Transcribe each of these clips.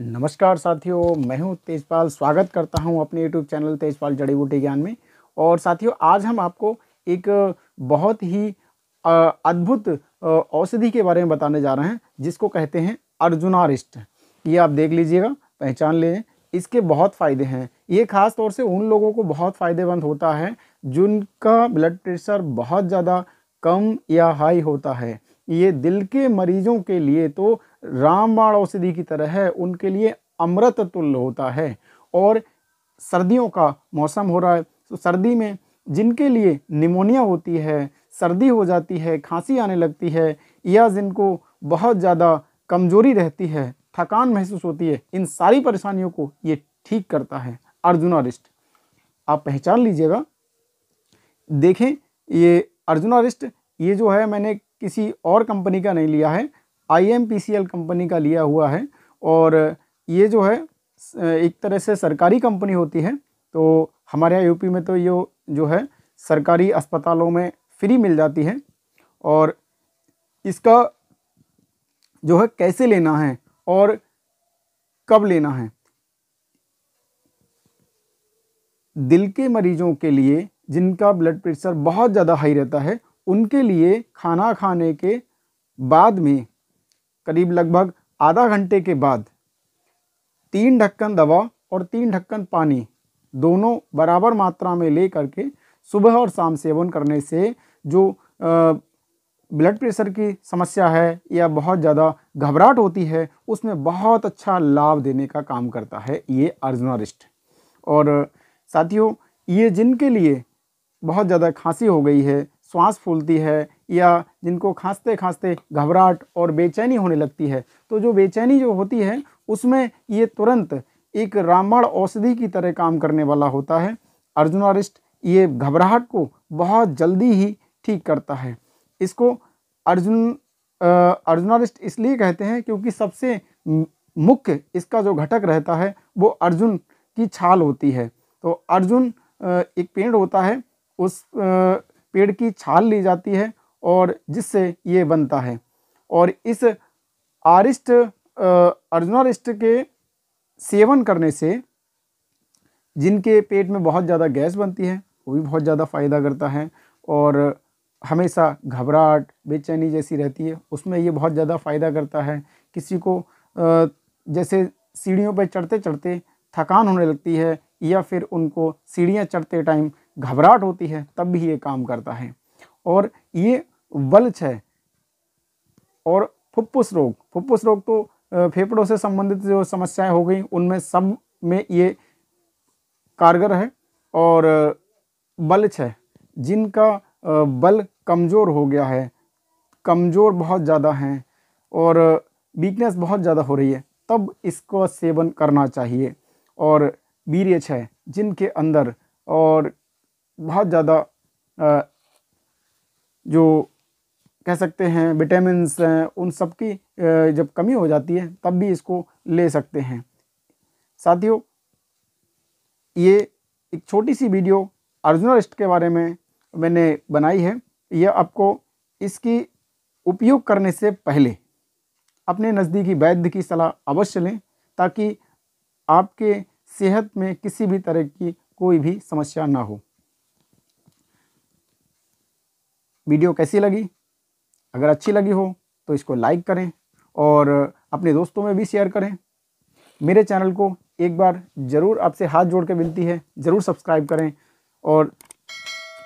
नमस्कार साथियों मैं हूं तेजपाल स्वागत करता हूं अपने यूट्यूब चैनल तेजपाल जड़ी बूटी ज्ञान में और साथियों आज हम आपको एक बहुत ही अद्भुत औषधि के बारे में बताने जा रहे हैं जिसको कहते हैं अर्जुनारिष्ट ये आप देख लीजिएगा पहचान लें इसके बहुत फ़ायदे हैं ये खास तौर से उन लोगों को बहुत फ़ायदेमंद होता है जिनका ब्लड प्रेशर बहुत ज़्यादा कम या हाई होता है ये दिल के मरीजों के लिए तो रामबाण औषधि की तरह है उनके लिए अमृत तुल्य होता है और सर्दियों का मौसम हो रहा है तो सर्दी में जिनके लिए निमोनिया होती है सर्दी हो जाती है खांसी आने लगती है या जिनको बहुत ज़्यादा कमजोरी रहती है थकान महसूस होती है इन सारी परेशानियों को ये ठीक करता है अर्जुना आप पहचान लीजिएगा देखें ये अर्जुना ये जो है मैंने किसी और कंपनी का नहीं लिया है आई कंपनी का लिया हुआ है और ये जो है एक तरह से सरकारी कंपनी होती है तो हमारे यहाँ यूपी में तो ये जो है सरकारी अस्पतालों में फ्री मिल जाती है और इसका जो है कैसे लेना है और कब लेना है दिल के मरीजों के लिए जिनका ब्लड प्रेशर बहुत ज़्यादा हाई रहता है उनके लिए खाना खाने के बाद में करीब लगभग आधा घंटे के बाद तीन ढक्कन दवा और तीन ढक्कन पानी दोनों बराबर मात्रा में ले करके सुबह और शाम सेवन करने से जो ब्लड प्रेशर की समस्या है या बहुत ज़्यादा घबराहट होती है उसमें बहुत अच्छा लाभ देने का काम करता है ये अर्जुना रिस्ट और साथियों ये जिनके लिए बहुत ज़्यादा खांसी हो गई है श्वास फूलती है या जिनको खांसते खांसते घबराहट और बेचैनी होने लगती है तो जो बेचैनी जो होती है उसमें ये तुरंत एक रामबाण औषधि की तरह काम करने वाला होता है अर्जुनारिस्ट ये घबराहट को बहुत जल्दी ही ठीक करता है इसको अर्जुन अर्जुनारिस्ट इसलिए कहते हैं क्योंकि सबसे मुख्य इसका जो घटक रहता है वो अर्जुन की छाल होती है तो अर्जुन एक पेड़ होता है उस पेड़ की छाल ली जाती है और जिससे ये बनता है और इस आरिष्ट अर्जुनारिष्ट के सेवन करने से जिनके पेट में बहुत ज़्यादा गैस बनती है वो भी बहुत ज़्यादा फ़ायदा करता है और हमेशा घबराहट बेचैनी जैसी रहती है उसमें ये बहुत ज़्यादा फ़ायदा करता है किसी को जैसे सीढ़ियों पर चढ़ते चढ़ते थकान होने लगती है या फिर उनको सीढ़ियाँ चढ़ते टाइम घबराहट होती है तब भी ये काम करता है और ये वल्च है और फुप्फुस रोग फुप्फुस रोग तो फेफड़ों से संबंधित जो समस्याएं हो गई उनमें सब में ये कारगर है और बल्च है जिनका बल कमज़ोर हो गया है कमज़ोर बहुत ज़्यादा हैं और वीकनेस बहुत ज़्यादा हो रही है तब इसको सेवन करना चाहिए और बीरियच है जिनके अंदर और बहुत ज़्यादा जो कह सकते हैं विटामिन हैं उन सब की जब कमी हो जाती है तब भी इसको ले सकते हैं साथियों ये एक छोटी सी वीडियो अर्जुन रिस्ट के बारे में मैंने बनाई है यह आपको इसकी उपयोग करने से पहले अपने नज़दीकी वैद्य की सलाह अवश्य लें ताकि आपके सेहत में किसी भी तरह की कोई भी समस्या ना हो वीडियो कैसी लगी अगर अच्छी लगी हो तो इसको लाइक करें और अपने दोस्तों में भी शेयर करें मेरे चैनल को एक बार ज़रूर आपसे हाथ जोड़ के मिलती है ज़रूर सब्सक्राइब करें और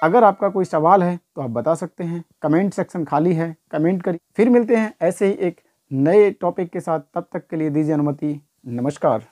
अगर आपका कोई सवाल है तो आप बता सकते हैं कमेंट सेक्शन खाली है कमेंट करिए फिर मिलते हैं ऐसे ही एक नए टॉपिक के साथ तब तक के लिए दीजिए अनुमति नमस्कार